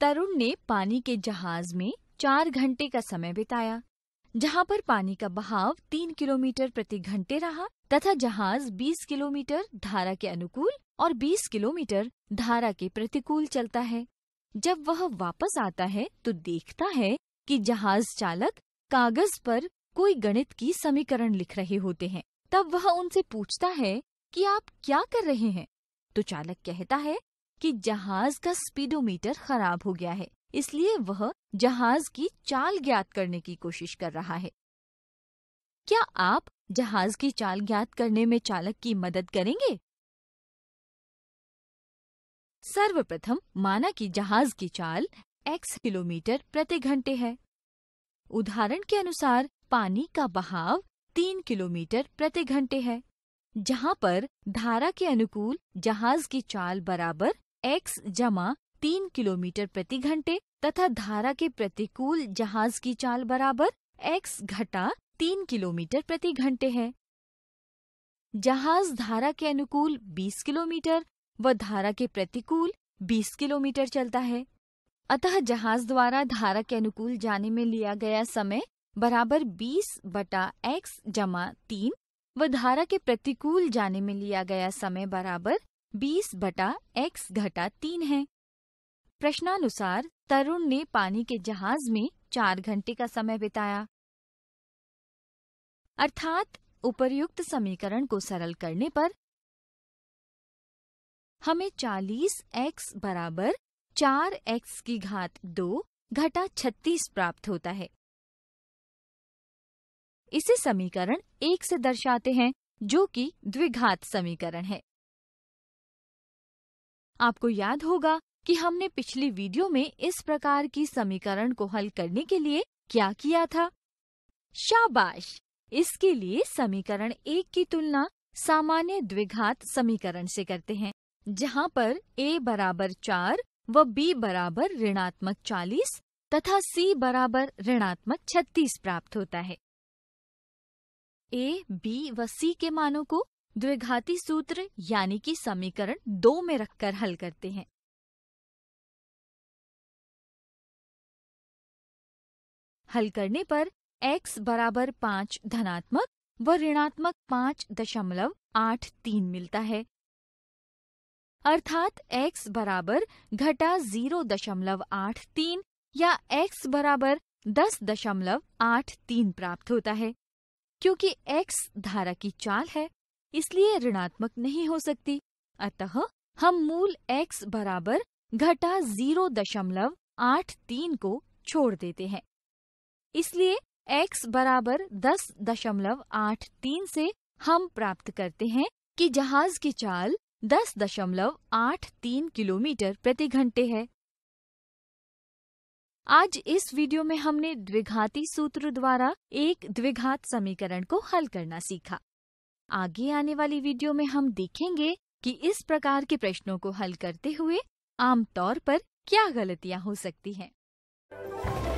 तरुण ने पानी के जहाज में चार घंटे का समय बिताया जहाँ पर पानी का बहाव तीन किलोमीटर प्रति घंटे रहा तथा जहाज बीस किलोमीटर धारा के अनुकूल और बीस किलोमीटर धारा के प्रतिकूल चलता है जब वह वापस आता है तो देखता है कि जहाज चालक कागज पर कोई गणित की समीकरण लिख रहे होते हैं तब वह उनसे पूछता है कि आप क्या कर रहे हैं तो चालक कहता है कि जहाज का स्पीडोमीटर खराब हो गया है इसलिए वह जहाज की चाल ज्ञात करने की कोशिश कर रहा है क्या आप जहाज की चाल ज्ञात करने में चालक की मदद करेंगे सर्वप्रथम माना कि जहाज की चाल x किलोमीटर प्रति घंटे है उदाहरण के अनुसार पानी का बहाव तीन किलोमीटर प्रति घंटे है जहाँ पर धारा के अनुकूल जहाज की चाल बराबर एक्स जमा तीन किलोमीटर प्रति घंटे तथा धारा के प्रतिकूल जहाज की चाल बराबर एक्स घटा तीन किलोमीटर प्रति घंटे है जहाज धारा के अनुकूल 20 किलोमीटर व धारा के प्रतिकूल 20 किलोमीटर चलता है अतः जहाज द्वारा धारा के अनुकूल जाने में लिया गया समय बराबर 20 बटा एक्स जमा तीन व धारा के प्रतिकूल जाने में लिया गया समय बराबर बीस बटा एक्स घटा तीन है प्रश्नानुसार तरुण ने पानी के जहाज में चार घंटे का समय बिताया अर्थात उपर्युक्त समीकरण को सरल करने पर हमें 40x एक्स बराबर चार एक्स की घात दो घटा छत्तीस प्राप्त होता है इसे समीकरण एक से दर्शाते हैं जो कि द्विघात समीकरण है आपको याद होगा कि हमने पिछली वीडियो में इस प्रकार की समीकरण को हल करने के लिए क्या किया था शाबाश इसके लिए समीकरण एक की तुलना सामान्य द्विघात समीकरण से करते हैं जहाँ पर a बराबर चार व b बराबर ऋणात्मक चालीस तथा c बराबर ऋणात्मक छत्तीस प्राप्त होता है a, b व c के मानों को द्विघाती सूत्र यानी कि समीकरण दो में रखकर हल करते हैं हल करने पर x बराबर पांच धनात्मक व ऋणात्मक पांच दशमलव आठ तीन मिलता है अर्थात x बराबर घटा जीरो दशमलव आठ तीन या x बराबर दस दशमलव आठ तीन प्राप्त होता है क्योंकि x धारा की चाल है इसलिए ऋणात्मक नहीं हो सकती अतः हम मूल x बराबर घटा जीरो दशमलव आठ तीन को छोड़ देते हैं इसलिए x बराबर दस दशमलव आठ तीन से हम प्राप्त करते हैं कि जहाज की चाल दस दशमलव आठ तीन किलोमीटर प्रति घंटे है आज इस वीडियो में हमने द्विघाती सूत्र द्वारा एक द्विघात समीकरण को हल करना सीखा आगे आने वाली वीडियो में हम देखेंगे कि इस प्रकार के प्रश्नों को हल करते हुए आमतौर पर क्या गलतियां हो सकती हैं।